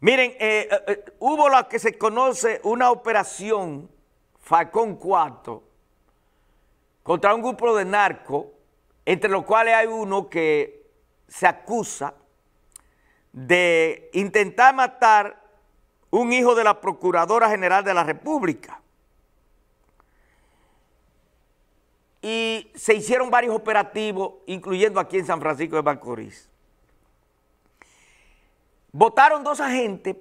Miren, eh, eh, eh, hubo la que se conoce una operación Falcón IV contra un grupo de narcos, entre los cuales hay uno que se acusa de intentar matar un hijo de la Procuradora General de la República. Y se hicieron varios operativos, incluyendo aquí en San Francisco de Macorís votaron dos agentes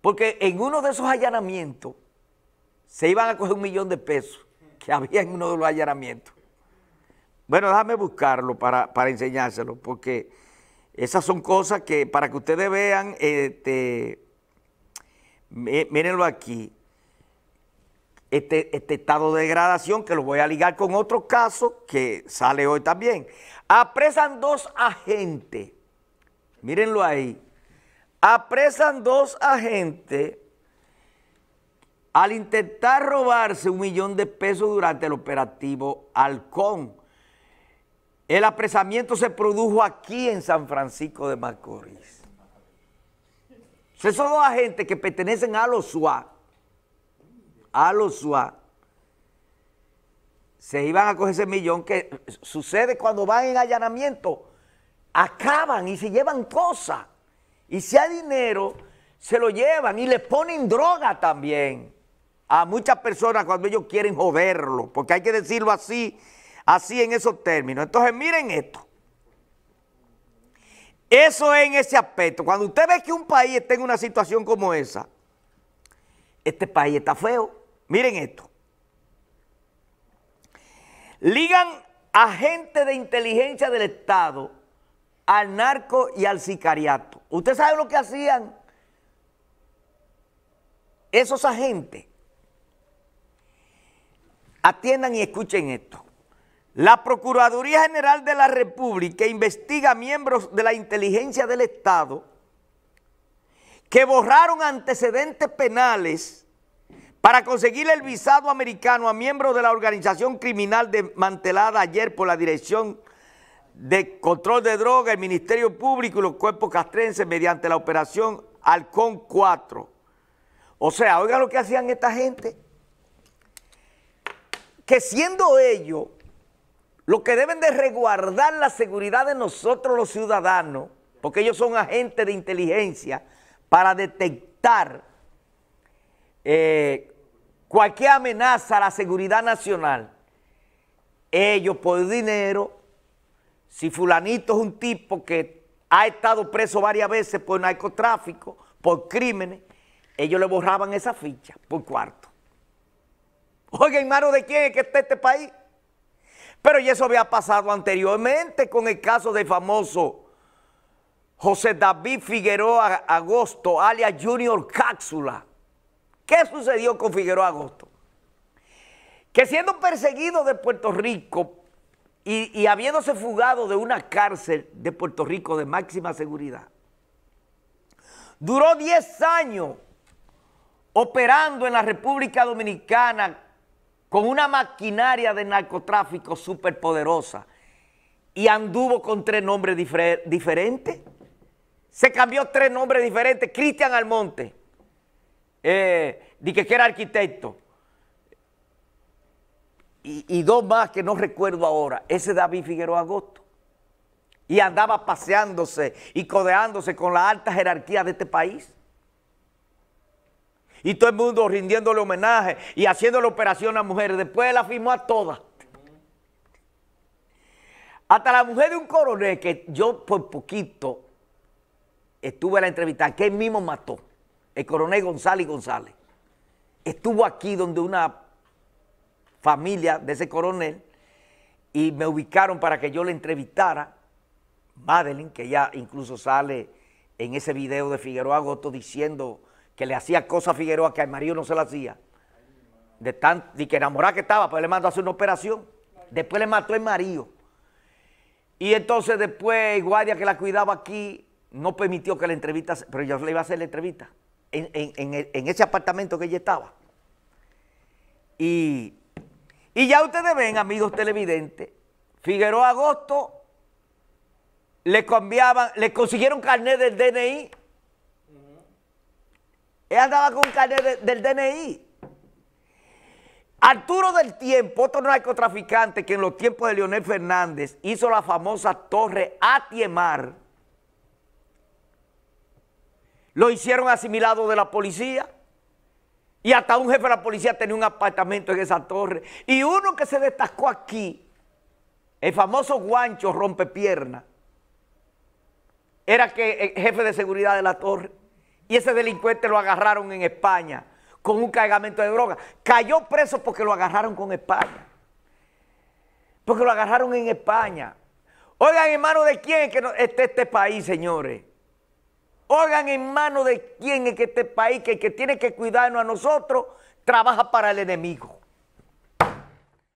porque en uno de esos allanamientos se iban a coger un millón de pesos que había en uno de los allanamientos. Bueno, déjame buscarlo para, para enseñárselo, porque esas son cosas que para que ustedes vean, este, mírenlo aquí, este, este estado de degradación que lo voy a ligar con otro caso que sale hoy también. Apresan dos agentes, mírenlo ahí, apresan dos agentes al intentar robarse un millón de pesos durante el operativo Halcón. El apresamiento se produjo aquí en San Francisco de Macorís. Esos dos agentes que pertenecen a los SUA. A los SUA. Se iban a coger ese millón que sucede cuando van en allanamiento. Acaban y se llevan cosas. Y si hay dinero, se lo llevan y le ponen droga también a muchas personas cuando ellos quieren joderlo, porque hay que decirlo así, así en esos términos. Entonces, miren esto. Eso es en ese aspecto. Cuando usted ve que un país está en una situación como esa, este país está feo. Miren esto. Ligan agentes de inteligencia del Estado al narco y al sicariato. ¿Usted sabe lo que hacían esos agentes? Atiendan y escuchen esto. La Procuraduría General de la República investiga a miembros de la inteligencia del Estado que borraron antecedentes penales para conseguir el visado americano a miembros de la organización criminal desmantelada ayer por la Dirección de control de droga, el Ministerio Público y los cuerpos castrenses mediante la operación Halcón 4. O sea, oigan lo que hacían esta gente. Que siendo ellos los que deben de resguardar la seguridad de nosotros los ciudadanos, porque ellos son agentes de inteligencia para detectar eh, cualquier amenaza a la seguridad nacional, ellos por dinero si fulanito es un tipo que ha estado preso varias veces por narcotráfico, por crímenes, ellos le borraban esa ficha por cuarto. Oiga, hermano, ¿de quién es que está este país? Pero y eso había pasado anteriormente con el caso del famoso José David Figueroa Agosto, alias Junior Cápsula. ¿Qué sucedió con Figueroa Agosto? Que siendo perseguido de Puerto Rico y, habiéndose fugado de una cárcel de Puerto Rico de máxima seguridad, duró 10 años operando en la República Dominicana con una maquinaria de narcotráfico superpoderosa y anduvo con tres nombres diferentes. Se cambió tres nombres diferentes. Cristian Almonte, eh, que era arquitecto y, dos más que no recuerdo ahora, ese David Figueroa Agosto. Y andaba paseándose y codeándose con la alta jerarquía de este país. Y todo el mundo rindiéndole homenaje y haciéndole operación a mujeres. Después la firmó a todas. Hasta la mujer de un coronel que yo por poquito estuve a la entrevista, que él mismo mató, el coronel González González. Estuvo aquí donde una familia de ese coronel y me ubicaron para que yo le entrevistara, Madeline, que ya incluso sale en ese video de Figueroa Goto diciendo que le hacía cosas a Figueroa que al marido no se la hacía, de, tan, de que enamorada que estaba, pues le mandó a hacer una operación, después le mató a marido. Y entonces después Guardia que la cuidaba aquí no permitió que la entrevista, pero yo le iba a hacer la entrevista en, en ese apartamento que ella estaba. Y y ya ustedes ven, amigos televidentes, Figueroa Agosto le cambiaban, le consiguieron carnet del DNI. Él andaba con carnet del DNI. Arturo del Tiempo, otro narcotraficante que en los tiempos de Leonel Fernández hizo la famosa torre Atiemar, lo hicieron asimilado de la policía. Y hasta un jefe de la policía tenía un apartamento en esa torre. Y uno que se destacó aquí, el famoso guancho rompepierna, era que el eh, jefe de seguridad de la torre. Y ese delincuente lo agarraron en España con un cargamento de droga. Cayó preso porque lo agarraron con España. Porque lo agarraron en España. Oigan, hermano, ¿de quién es que no, este, este país, señores? Oigan en mano de quién es que este país, que que tiene que cuidarnos a nosotros, trabaja para el enemigo.